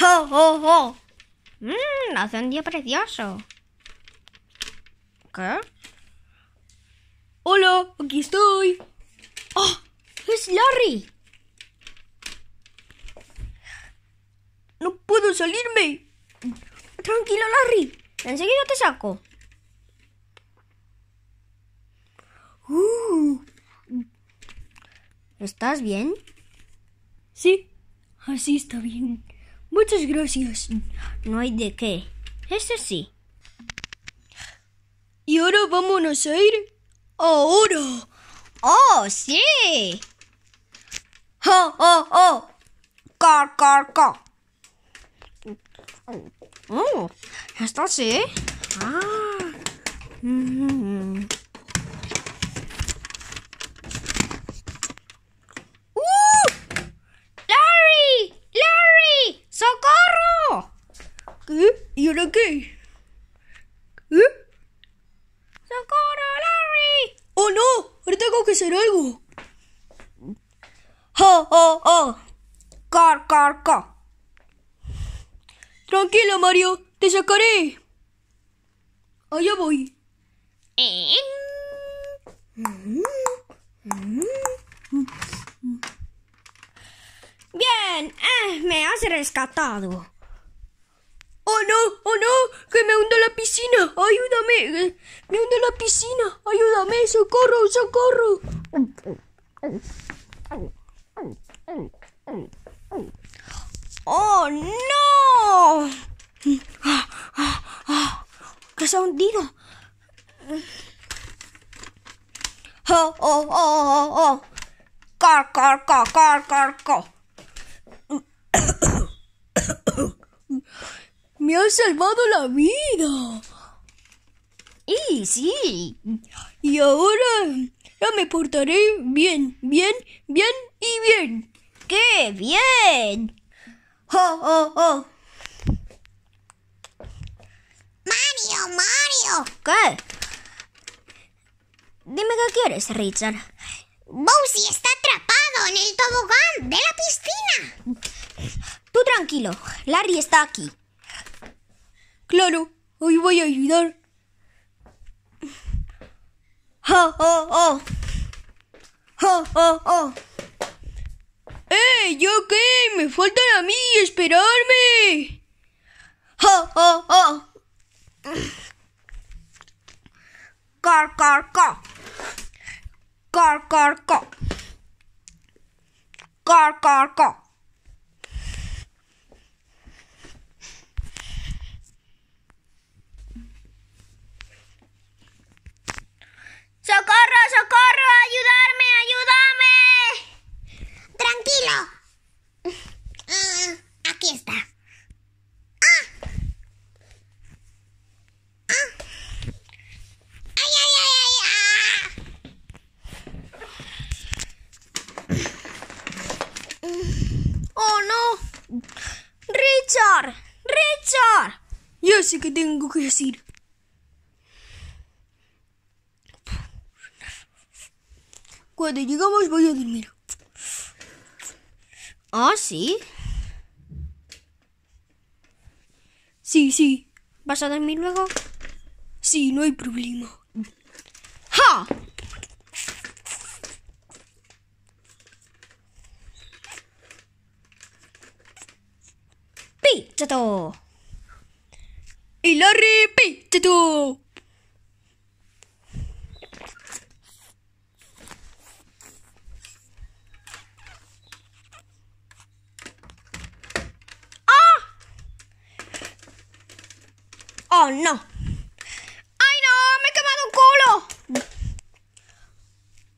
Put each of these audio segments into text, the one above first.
¡Oh, oh, mmm Hace un día precioso. ¿Qué? ¡Hola! ¡Aquí estoy! ¡Oh! ¡Es Larry! ¡No puedo salirme! Tranquilo, Larry. Enseguida te saco. Uh. ¿Estás bien? Sí, así está bien. Muchas gracias. No hay de qué. Eso sí. ¿Y ahora vámonos a ir? ¡Ahora! ¡Oh, sí! ¡Oh, oh, oh! ¡Car, car, car! ¡Oh! ¿Esto sí? ¡Ah! ¡Mmm! ¿You're qué? ¿Eh? ¡Socorro, Larry! ¡Oh, no! ¡Ahora tengo que hacer algo! ¡Oh, oh, oh! oh Car car car. Tranquilo, Mario. Te sacaré. Allá voy. Eh. Mm. Mm. Mm. Bien, eh, me has rescatado no! ¡Oh, no! ¡Que me hundo la piscina! ¡Ayúdame! Eh, ¡Me hundo la piscina! ¡Ayúdame! ¡Socorro! ¡Socorro! ¡Oh, no! ¡Que se ha hundido! ¡Oh, oh, oh, oh! oh! ¡Car, car, car, car, car, ¡Me has salvado la vida! Y sí. Y ahora ya me portaré bien, bien, bien y bien. ¡Qué bien! ¡Oh, oh, oh! Mario, Mario. ¿Qué? Dime qué quieres, Richard. Bowsy está atrapado en el tobogán de la piscina. Tú tranquilo, Larry está aquí. Claro, hoy voy a ayudar. ¡Ja, ja, ja! ¡Ja, ja, ja! ¡Eh! ¿Yo qué? ¡Me faltan a mí! ¡Esperarme! ¡Ja, ja, ja! ¡Car, car, car! ¡Car, car, car! ¡Car, car, car! Richard, Richard, yo sé que tengo que decir. Cuando llegamos voy a dormir. ¿Ah, ¿Oh, sí? Sí, sí. ¿Vas a dormir luego? Sí, no hay problema. ¡Ja! y Y Larry tú ¡Ah! ¡Oh, no! ¡Ay, no! ¡Me he quemado un culo!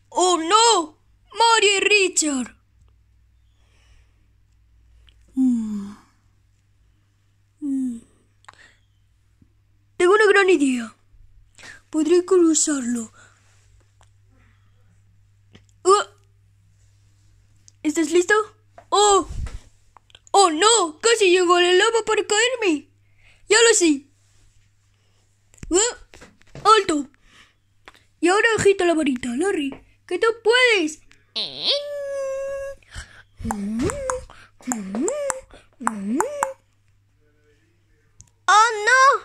¡Oh, no! ¡Mario Richard! idea. podría cruzarlo. ¡Oh! ¿Estás listo? ¡Oh! ¡Oh no! ¡Casi llegó la lava para caerme! ¡Ya lo sé! ¡Oh! ¡Alto! Y ahora agita la varita, Larry. ¡Que tú puedes! ¡Oh no!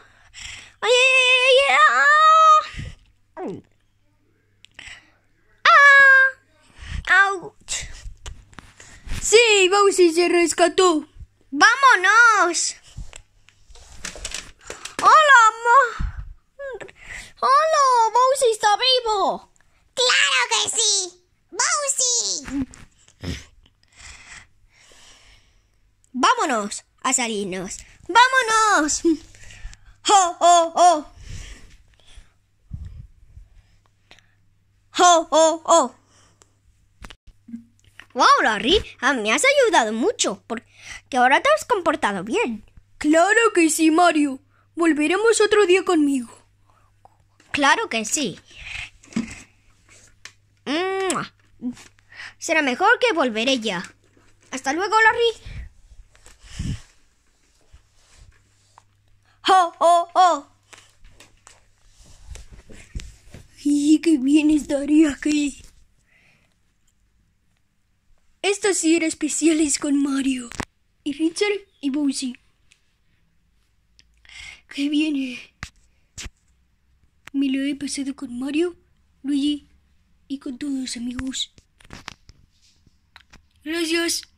Pues se rescató. ¡Vámonos! ¡Hola, ma! ¡Hola! ¡Bowsy está vivo! ¡Claro que sí! ¡Bowsy! ¡Vámonos a salirnos! ¡Vámonos! ¡Ho, ho, ho! ¡Ho, ho, ho! Wow, Larry, ah, me has ayudado mucho, porque ahora te has comportado bien. Claro que sí, Mario. Volveremos otro día conmigo. Claro que sí. Será mejor que volveré ya. Hasta luego, Larry. ¡Oh, oh, oh! qué bien estaría aquí hacer especiales con Mario y Richard y Bowsy. que viene? Me lo he pasado con Mario, Luigi y con todos los amigos. Gracias.